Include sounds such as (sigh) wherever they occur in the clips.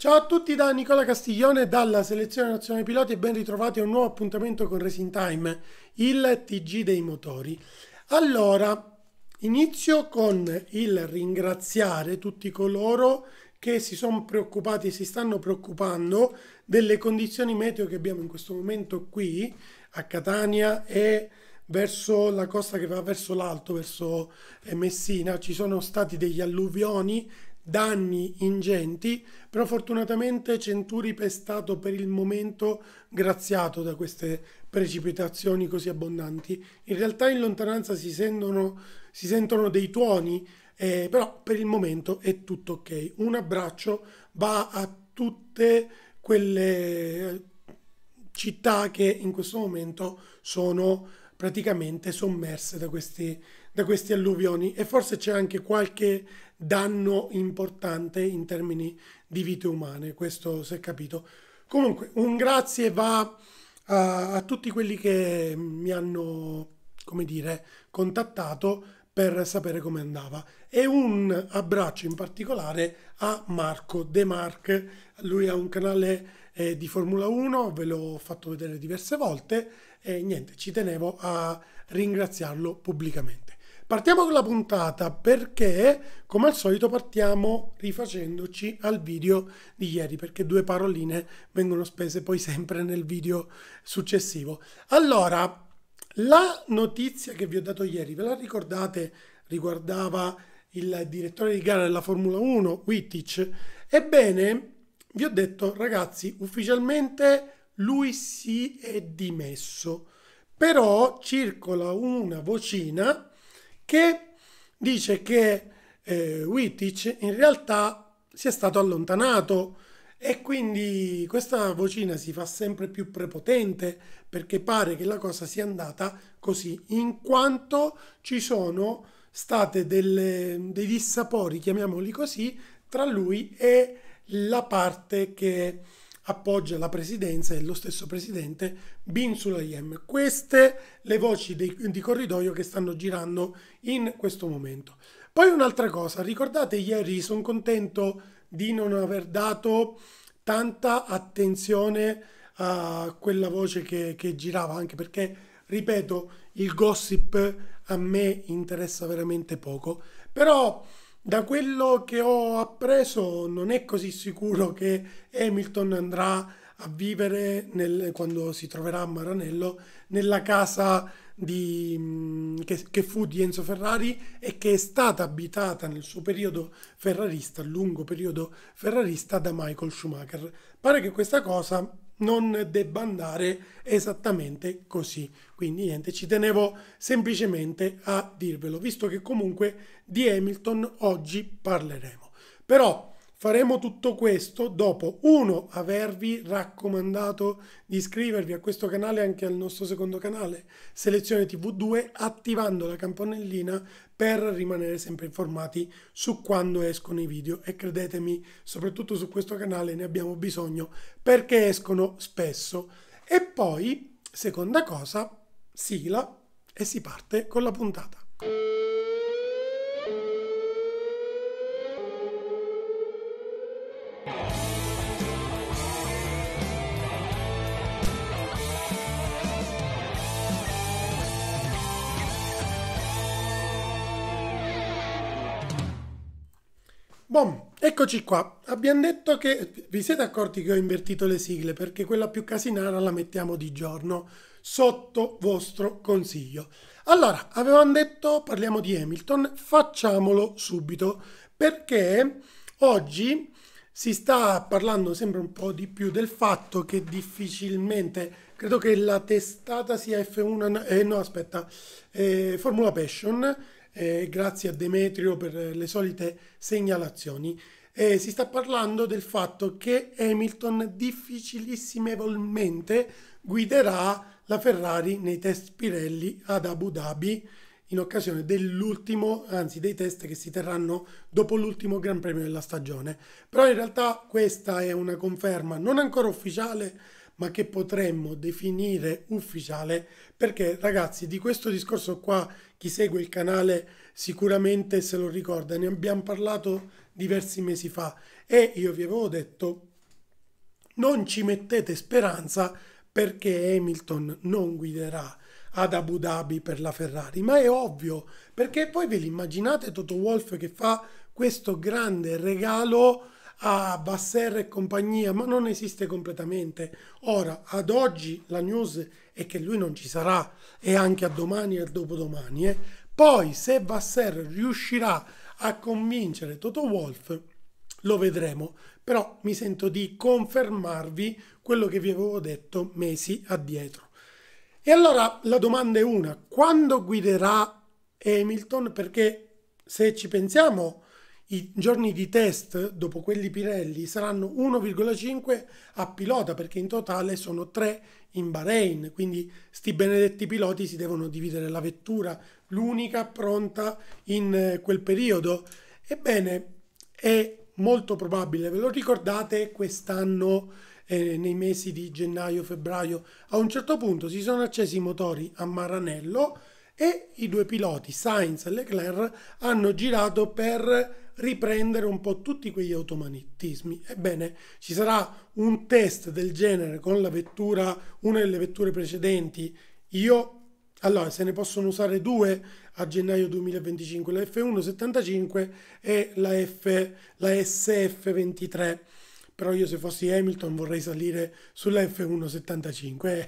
Ciao a tutti da Nicola Castiglione dalla Selezione Nazionale Piloti e ben ritrovati a un nuovo appuntamento con Racing Time, il TG dei motori. Allora, inizio con il ringraziare tutti coloro che si sono preoccupati e si stanno preoccupando delle condizioni meteo che abbiamo in questo momento qui a Catania e verso la costa che va verso l'alto, verso eh, Messina, ci sono stati degli alluvioni danni ingenti, però fortunatamente Centuripe è stato per il momento graziato da queste precipitazioni così abbondanti. In realtà in lontananza si sentono, si sentono dei tuoni, eh, però per il momento è tutto ok. Un abbraccio va a tutte quelle città che in questo momento sono praticamente sommerse da questi da questi alluvioni e forse c'è anche qualche danno importante in termini di vite umane, questo si è capito. Comunque un grazie va a, a tutti quelli che mi hanno, come dire, contattato per sapere come andava e un abbraccio in particolare a Marco De Marc, lui ha un canale eh, di Formula 1, ve l'ho fatto vedere diverse volte e niente, ci tenevo a ringraziarlo pubblicamente. Partiamo con la puntata perché, come al solito, partiamo rifacendoci al video di ieri, perché due paroline vengono spese poi sempre nel video successivo. Allora, la notizia che vi ho dato ieri, ve la ricordate, riguardava il direttore di gara della Formula 1, Wittic. Ebbene, vi ho detto, ragazzi, ufficialmente lui si è dimesso, però circola una vocina che dice che eh, Wittich in realtà sia stato allontanato e quindi questa vocina si fa sempre più prepotente perché pare che la cosa sia andata così in quanto ci sono state delle, dei dissapori chiamiamoli così tra lui e la parte che appoggia la presidenza e lo stesso presidente Bin IEM. Queste le voci dei, di corridoio che stanno girando in questo momento. Poi un'altra cosa, ricordate ieri sono contento di non aver dato tanta attenzione a quella voce che, che girava, anche perché, ripeto, il gossip a me interessa veramente poco. Però da quello che ho appreso non è così sicuro che Hamilton andrà a vivere nel, quando si troverà a Maranello nella casa di, mm, che, che, fu di Enzo Ferrari e che è stata abitata nel suo periodo ferrarista, lungo periodo ferrarista, da Michael Schumacher. Pare che questa cosa non debba andare esattamente così. Quindi niente, ci tenevo semplicemente a dirvelo, visto che comunque di Hamilton oggi parleremo. Però Faremo tutto questo dopo, uno, avervi raccomandato di iscrivervi a questo canale e anche al nostro secondo canale, Selezione TV2, attivando la campanellina per rimanere sempre informati su quando escono i video e credetemi, soprattutto su questo canale ne abbiamo bisogno perché escono spesso. E poi, seconda cosa, sigla e si parte con la puntata. Bom, eccoci qua. Abbiamo detto che vi siete accorti che ho invertito le sigle perché quella più casinara la mettiamo di giorno sotto vostro consiglio. Allora, avevamo detto parliamo di Hamilton, facciamolo subito perché oggi si sta parlando sempre un po' di più del fatto che difficilmente credo che la testata sia F1 eh no, aspetta, eh, Formula Passion eh, grazie a Demetrio per eh, le solite segnalazioni. Eh, si sta parlando del fatto che Hamilton difficilissimevolmente guiderà la Ferrari nei test Pirelli ad Abu Dhabi in occasione dell'ultimo, anzi dei test che si terranno dopo l'ultimo Gran Premio della stagione. Però in realtà questa è una conferma non ancora ufficiale, ma che potremmo definire ufficiale, perché ragazzi di questo discorso qua chi segue il canale sicuramente se lo ricorda, ne abbiamo parlato diversi mesi fa e io vi avevo detto non ci mettete speranza perché Hamilton non guiderà ad Abu Dhabi per la Ferrari, ma è ovvio perché poi ve l'immaginate Toto Wolff che fa questo grande regalo a Basser e compagnia, ma non esiste completamente. Ora, ad oggi la news è che lui non ci sarà e anche a domani e a dopodomani. Eh. Poi, se Basser riuscirà a convincere Toto Wolf, lo vedremo. Però mi sento di confermarvi quello che vi avevo detto mesi addietro. E allora la domanda è una, quando guiderà Hamilton? Perché se ci pensiamo i giorni di test dopo quelli Pirelli saranno 1,5 a pilota perché in totale sono 3 in Bahrain, quindi sti benedetti piloti si devono dividere la vettura, l'unica pronta in eh, quel periodo. Ebbene, è molto probabile, ve lo ricordate, quest'anno eh, nei mesi di gennaio-febbraio, a un certo punto si sono accesi i motori a Maranello, e i due piloti Sainz e Leclerc hanno girato per riprendere un po' tutti quegli automatismi. Ebbene, ci sarà un test del genere con la vettura, una delle vetture precedenti. Io allora, se ne possono usare due a gennaio 2025, la F175 e la, F, la SF23. Però io se fossi Hamilton vorrei salire sulla F175.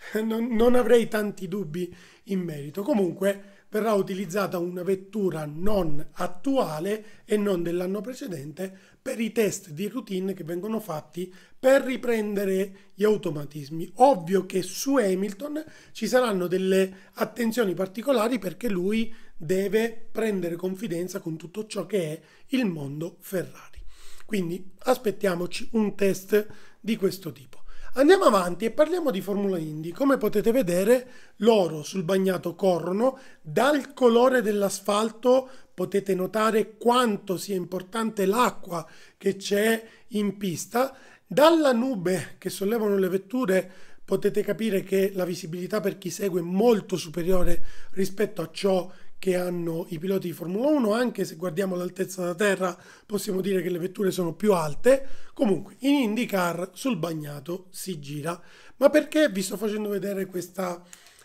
(laughs) non, non avrei tanti dubbi in merito. Comunque verrà utilizzata una vettura non attuale e non dell'anno precedente per i test di routine che vengono fatti per riprendere gli automatismi. Ovvio che su Hamilton ci saranno delle attenzioni particolari perché lui deve prendere confidenza con tutto ciò che è il mondo Ferrari. Quindi aspettiamoci un test di questo tipo. Andiamo avanti e parliamo di Formula Indy. Come potete vedere, loro sul bagnato corrono. Dal colore dell'asfalto potete notare quanto sia importante l'acqua che c'è in pista. Dalla nube che sollevano le vetture potete capire che la visibilità per chi segue è molto superiore rispetto a ciò che che hanno i piloti di Formula 1, anche se guardiamo l'altezza da terra possiamo dire che le vetture sono più alte, comunque in IndyCar sul bagnato si gira. Ma perché vi sto facendo vedere questa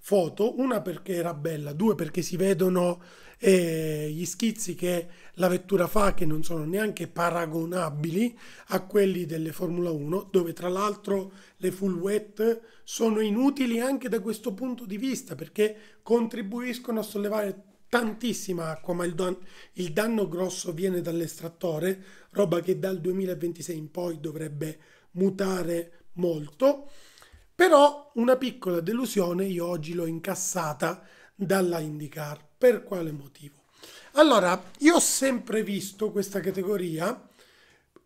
foto? Una perché era bella, due perché si vedono eh, gli schizzi che la vettura fa che non sono neanche paragonabili a quelli delle Formula 1, dove tra l'altro le full wet sono inutili anche da questo punto di vista perché contribuiscono a sollevare tantissima acqua, ma il, don- il danno grosso viene dall'estrattore, roba che dal 2026 in poi dovrebbe mutare molto. Però una piccola delusione io oggi l'ho incassata dalla IndyCar. Per quale motivo? Allora, io ho sempre visto questa categoria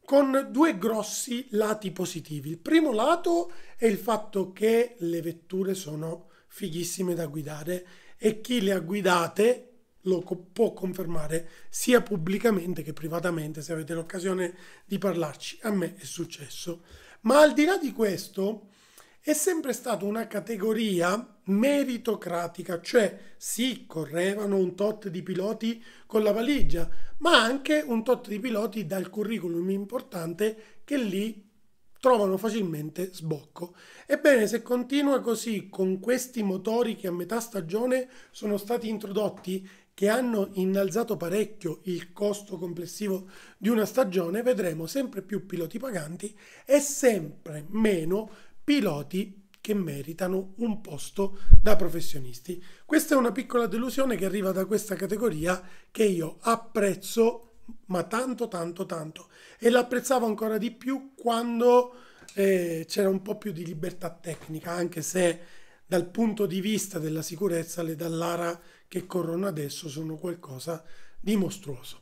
con due grossi lati positivi. Il primo lato è il fatto che le vetture sono fighissime da guidare e chi le ha guidate lo co- può confermare sia pubblicamente che privatamente, se avete l'occasione di parlarci. A me è successo. Ma al di là di questo, è sempre stata una categoria meritocratica, cioè sì, correvano un tot di piloti con la valigia, ma anche un tot di piloti dal curriculum importante che lì trovano facilmente sbocco. Ebbene, se continua così con questi motori che a metà stagione sono stati introdotti che hanno innalzato parecchio il costo complessivo di una stagione, vedremo sempre più piloti paganti e sempre meno piloti che meritano un posto da professionisti. Questa è una piccola delusione che arriva da questa categoria che io apprezzo ma tanto tanto tanto e l'apprezzavo ancora di più quando eh, c'era un po' più di libertà tecnica anche se dal punto di vista della sicurezza le Dallara che corrono adesso sono qualcosa di mostruoso.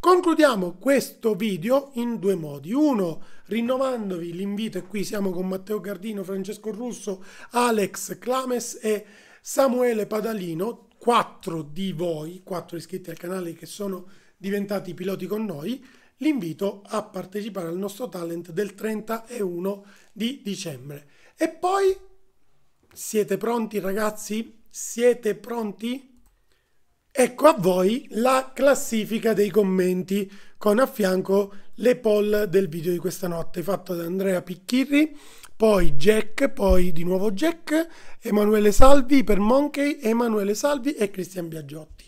Concludiamo questo video in due modi. Uno, rinnovandovi l'invito, e qui siamo con Matteo Gardino, Francesco Russo, Alex Clames e Samuele Padalino, quattro di voi, quattro iscritti al canale che sono diventati piloti con noi, l'invito a partecipare al nostro talent del 31 di dicembre. E poi siete pronti ragazzi? Siete pronti? Ecco a voi la classifica dei commenti con a fianco le poll del video di questa notte fatto da Andrea Picchirri, poi Jack, poi di nuovo Jack, Emanuele Salvi per Monkey, Emanuele Salvi e Cristian Biagiotti.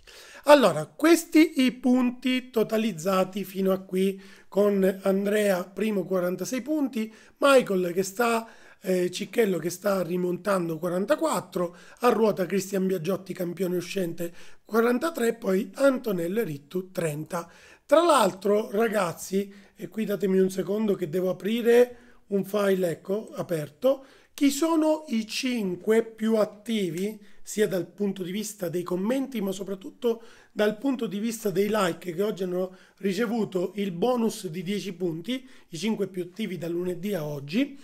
Allora, questi i punti totalizzati fino a qui con Andrea primo 46 punti, Michael che sta eh, Cicchello che sta rimontando 44, a ruota Cristian Biagiotti campione uscente 43, poi Antonello Rittu 30. Tra l'altro ragazzi, e qui datemi un secondo che devo aprire un file ecco aperto, chi sono i 5 più attivi sia dal punto di vista dei commenti ma soprattutto dal punto di vista dei like che oggi hanno ricevuto il bonus di 10 punti, i 5 più attivi da lunedì a oggi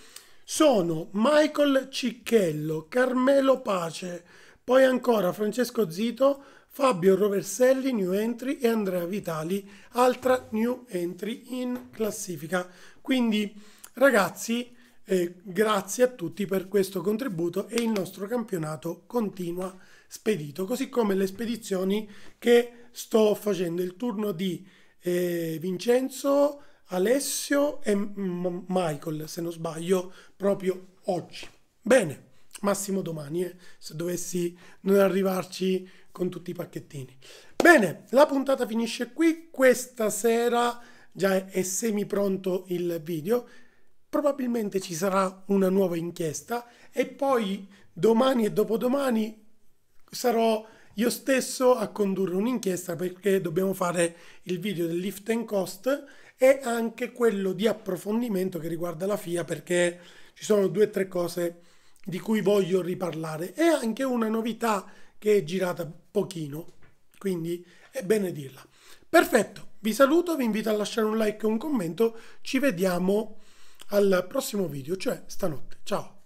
sono Michael Cicchello, Carmelo Pace, poi ancora Francesco Zito, Fabio Roverselli, new entry, e Andrea Vitali, altra new entry in classifica. Quindi ragazzi, eh, grazie a tutti per questo contributo e il nostro campionato continua spedito, così come le spedizioni che sto facendo, il turno di eh, Vincenzo, Alessio e M Michael, se non sbaglio, proprio oggi. Bene, massimo domani, eh, se dovessi non arrivarci con tutti i pacchettini. Bene, la puntata finisce qui. Questa sera già è semi pronto il video. Probabilmente ci sarà una nuova inchiesta e poi domani e dopodomani sarò io stesso a condurre un'inchiesta perché dobbiamo fare il video del lift and cost e anche quello di approfondimento che riguarda la FIA perché ci sono due o tre cose di cui voglio riparlare e anche una novità che è girata pochino, quindi è bene dirla. Perfetto, vi saluto, vi invito a lasciare un like e un commento, ci vediamo al prossimo video, cioè stanotte. Ciao!